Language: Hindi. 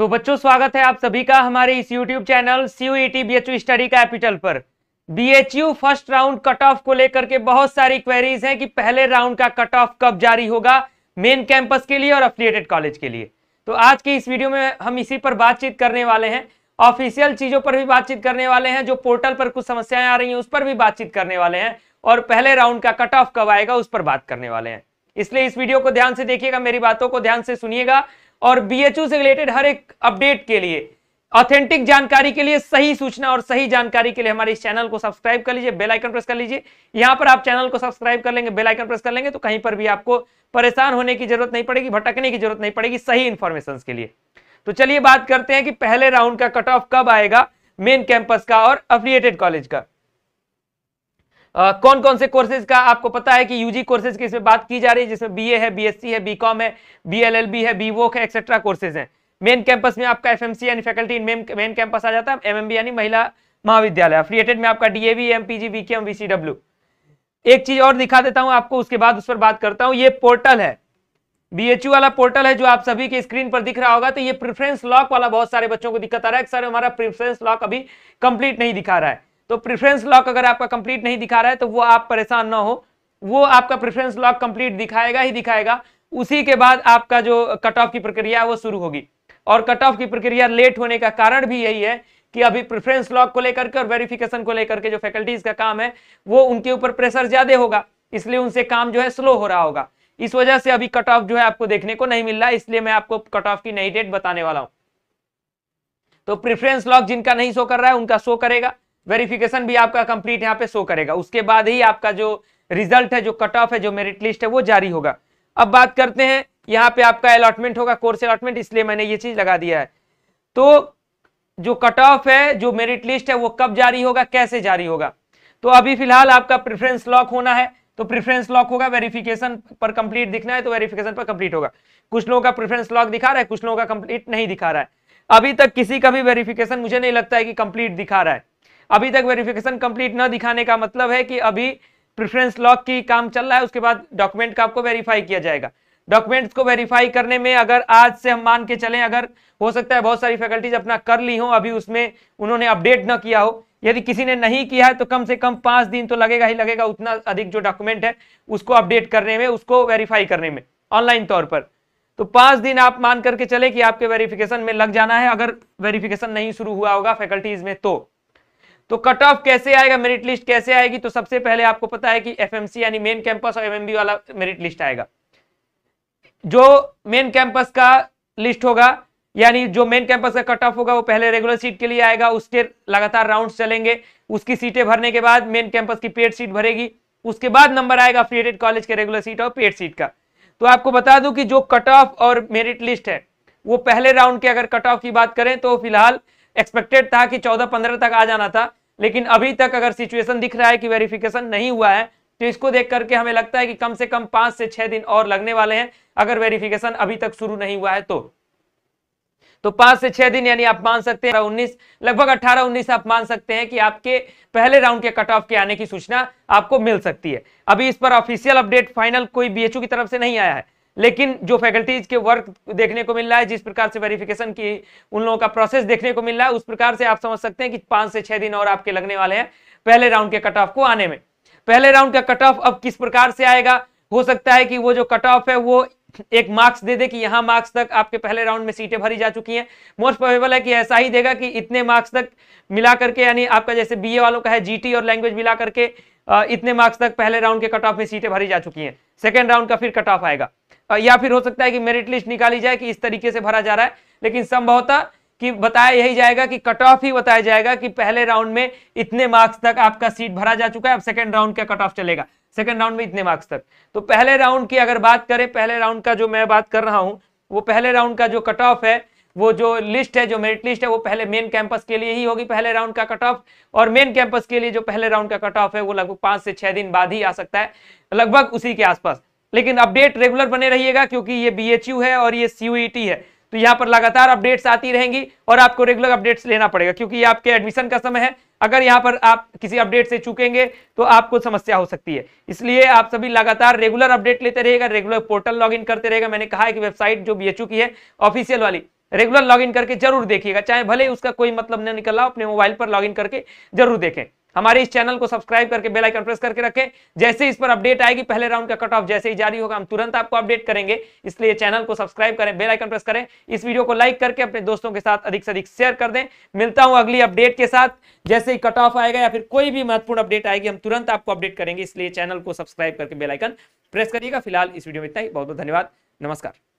तो बच्चों स्वागत है आप सभी का हमारे इस YouTube channel C U study capital पर BHU first round cut off को लेकर के बहुत सारी क्वेरीज हैं कि पहले राउंड का कट ऑफ कब जारी होगा मेन कैंपस के लिए और अफिलियटेड कॉलेज के लिए तो आज के इस वीडियो में हम इसी पर बातचीत करने वाले हैं ऑफिशियल चीजों पर भी बातचीत करने वाले हैं जो पोर्टल पर कुछ समस्याएं आ रही हैं उस पर भी बातचीत करने वाले हैं और पहले राउंड का कट ऑफ कब आएगा उस पर बात करने वाले हैं इसलिए इस वीडियो को ध्यान से देखिएगा मेरी बातों को ध्यान से सुनिएगा और बीएचयू से रिलेटेड हर एक अपडेट के लिए ऑथेंटिक जानकारी के लिए सही सूचना और सही जानकारी के लिए हमारे इस चैनल को सब्सक्राइब कर लीजिए बेल आइकन प्रेस कर लीजिए यहां पर आप चैनल को सब्सक्राइब कर लेंगे बेल आइकन प्रेस कर लेंगे तो कहीं पर भी आपको परेशान होने की जरूरत नहीं पड़ेगी भटकने की जरूरत नहीं पड़ेगी सही इन्फॉर्मेशन के लिए तो चलिए बात करते हैं कि पहले राउंड का कट ऑफ कब आएगा मेन कैंपस का और अफिलियटेड कॉलेज का कौन कौन से कोर्सेज का आपको पता है कि यूजी कोर्सेज की इसमें बात की जा रही है जिसमें बीए है बीएससी है बीकॉम है बीएलएलबी है बीवोक है एक्सेट्रा कोर्सेज है मेन कैंपस में आपका एफएमसी यानी फैकल्टी मेन कैंपस आ जाता है एम यानी महिला महाविद्यालय अफिलिएटेड में आपका DAV M PG VKM VCW एक चीज और दिखा देता हूं आपको उसके बाद उस पर बात करता हूं ये पोर्टल है बीएचयू वाला पोर्टल है जो आप सभी के स्क्रीन पर दिख रहा होगा तो ये प्रिफरेंस लॉक वाला बहुत सारे बच्चों को दिक्कत आ रहा है सर हमारा प्रिफरेंस लॉक अभी कंप्लीट नहीं दिखा रहा है तो प्रिफरेंस लॉक अगर आपका कंप्लीट नहीं दिखा रहा है तो वो आप परेशान ना हो वो आपका प्रिफरेंस लॉक कंप्लीट दिखाएगा ही दिखाएगा उसी के बाद आपका जो कट ऑफ की प्रक्रिया वो शुरू होगी और कट ऑफ की प्रक्रिया लेट होने का कारण भी यही है कि अभी प्रिफरेंस लॉक को लेकर के और वेरिफिकेशन को लेकर के जो फैकल्टीज का काम है वो उनके ऊपर प्रेशर ज्यादा होगा इसलिए उनसे काम जो है स्लो हो रहा होगा इस वजह से अभी कट ऑफ जो है आपको देखने को नहीं मिल रहा इसलिए मैं आपको कट ऑफ की नई डेट बताने वाला हूं तो प्रिफरेंस लॉक जिनका नहीं शो कर रहा है उनका शो करेगा वेरिफिकेशन भी आपका कंप्लीट यहाँ पे शो करेगा उसके बाद ही आपका जो रिजल्ट है जो कट ऑफ है जो मेरिट लिस्ट है वो जारी होगा अब बात करते हैं यहाँ पे आपका अलॉटमेंट होगा कोर्स अलॉटमेंट इसलिए मैंने ये चीज लगा दिया है तो जो कट ऑफ है जो मेरिट लिस्ट है वो कब जारी होगा कैसे जारी होगा तो अभी फिलहाल आपका प्रिफरेंस लॉक होना है तो प्रिफरेंस लॉक होगा वेरिफिकेशन पर कंप्लीट दिखना है तो वेरिफिकेशन पर कंप्लीट होगा कुछ लोगों का प्रिफरेंस लॉक दिखा रहा है कुछ लोगों का कंप्लीट नहीं दिखा रहा है अभी तक किसी का भी वेरिफिकेशन मुझे नहीं लगता है कि कंप्लीट दिखा रहा है अभी तक वेरिफिकेशन कंप्लीट न दिखाने का मतलब है कि अभी प्रिफरेंस लॉक की काम चल रहा है उसके बाद डॉक्यूमेंट का आपको वेरीफाई किया जाएगा डॉक्यूमेंट्स को वेरीफाई करने में अगर आज से हम मान के चलें अगर हो सकता है बहुत सारी फैकल्टीज अपना कर ली हो अभी उसमें उन्होंने अपडेट ना किया हो यदि किसी ने नहीं किया है तो कम से कम पांच दिन तो लगेगा ही लगेगा उतना अधिक जो डॉक्यूमेंट है उसको अपडेट करने में उसको वेरीफाई करने में ऑनलाइन तौर पर तो पांच दिन आप मान करके चले कि आपके वेरिफिकेशन में लग जाना है अगर वेरिफिकेशन नहीं शुरू हुआ होगा फैकल्टीज में तो तो कट ऑफ कैसे आएगा मेरिट लिस्ट कैसे आएगी तो सबसे पहले आपको पता है कि एफ यानी मेन कैंपस और एमएमबी वाला मेरिट लिस्ट आएगा जो मेन कैंपस का लिस्ट होगा यानी जो मेन कैंपस का कट ऑफ होगा वो पहले रेगुलर सीट के लिए आएगा उसके लगातार राउंड चलेंगे उसकी सीटें भरने के बाद मेन कैंपस की पेड सीट भरेगी उसके बाद नंबर आएगा अफिलियटेड कॉलेज के रेगुलर सीट और पेड सीट का तो आपको बता दूं कि जो कट ऑफ और मेरिट लिस्ट है वो पहले राउंड के अगर कट ऑफ की बात करें तो फिलहाल एक्सपेक्टेड था कि चौदह पंद्रह तक आ जाना था लेकिन अभी तक अगर सिचुएशन दिख रहा है कि वेरिफिकेशन नहीं हुआ है तो इसको देख करके हमें लगता है कि कम से कम पांच से छह दिन और लगने वाले हैं अगर वेरिफिकेशन अभी तक शुरू नहीं हुआ है तो तो पांच से छह दिन यानी आप मान सकते हैं उन्नीस लगभग अट्ठारह उन्नीस आप मान सकते हैं कि आपके पहले राउंड के कट ऑफ के आने की सूचना आपको मिल सकती है अभी इस पर ऑफिशियल अपडेट फाइनल कोई बीएचयू की तरफ से नहीं आया है लेकिन जो फैकल्टीज के वर्क देखने को मिल रहा है जिस प्रकार से वेरिफिकेशन की उन लोगों का प्रोसेस देखने को मिल रहा है उस प्रकार से आप समझ सकते हैं कि पांच से छह दिन और आपके लगने वाले हैं पहले राउंड के कट ऑफ को आने में पहले राउंड का कट ऑफ अब किस प्रकार से आएगा हो सकता है कि वो जो कट ऑफ है वो एक मार्क्स दे दे कि यहां मार्क्स तक आपके पहले राउंड में सीटें भरी जा चुकी हैं मोस्ट प्रोबेबल है कि ऐसा ही देगा कि इतने मार्क्स तक मिला करके यानी आपका जैसे बीए वालों का है जीटी और लैंग्वेज मिला करके इतने मार्क्स तक पहले राउंड के कट ऑफ में सीटें भरी जा चुकी हैं सेकेंड राउंड का फिर कट ऑफ आएगा या फिर हो सकता है कि मेरिट लिस्ट निकाली जाए कि इस तरीके से भरा जा रहा है लेकिन संभवतः कि बताया यही जाएगा कि कट ऑफ ही बताया जाएगा कि पहले राउंड में इतने मार्क्स तक आपका सीट भरा जा चुका है अब सेकंड राउंड का कट ऑफ चलेगा सेकंड राउंड में इतने मार्क्स तक तो पहले राउंड की अगर बात करें पहले राउंड का जो मैं बात कर रहा हूं वो पहले राउंड का जो कट ऑफ है वो जो लिस्ट है जो मेरिट लिस्ट है वो पहले मेन कैंपस के लिए ही होगी पहले राउंड का कट ऑफ और मेन कैंपस के लिए जो पहले राउंड का कट ऑफ है वो लगभग पांच से छह दिन बाद ही आ सकता है लगभग उसी के आसपास लेकिन अपडेट रेगुलर बने रहिएगा क्योंकि ये बी है और ये सीयूईटी e है तो यहाँ पर लगातार अपडेट्स आती रहेंगी और आपको रेगुलर अपडेट्स लेना पड़ेगा क्योंकि ये आपके एडमिशन का समय है अगर यहाँ पर आप किसी अपडेट से चुकेंगे तो आपको समस्या हो सकती है इसलिए आप सभी लगातार रेगुलर अपडेट लेते रहेगा रेगुलर पोर्टल लॉगिन करते रहेगा मैंने कहा है कि वेबसाइट जो बी की है ऑफिशियल वाली रेगुलर लॉग करके जरूर देखिएगा चाहे भले उसका कोई मतलब न निकला अपने मोबाइल पर लॉग करके जरूर देखें हमारे इस चैनल को सब्सक्राइब करके बेल आइकन प्रेस करके रखें जैसे इस पर अपडेट आएगी पहले राउंड का कट ऑफ जैसे ही जारी होगा हम तुरंत आपको अपडेट करेंगे इसलिए चैनल को सब्सक्राइब करें बेल आइकन प्रेस करें इस वीडियो को लाइक करके अपने दोस्तों के साथ अधिक से अधिक शेयर कर दें मिलता हूं अगली अपडेट के साथ जैसे ही कट ऑफ आएगा या फिर कोई भी महत्वपूर्ण अपडेट आएगी हम तुरंत आपको अपडेट करेंगे इसलिए चैनल को सब्सक्राइब करके बेलाइकन प्रेस करिएगा फिलहाल इस वीडियो में इतना ही बहुत बहुत धन्यवाद नमस्कार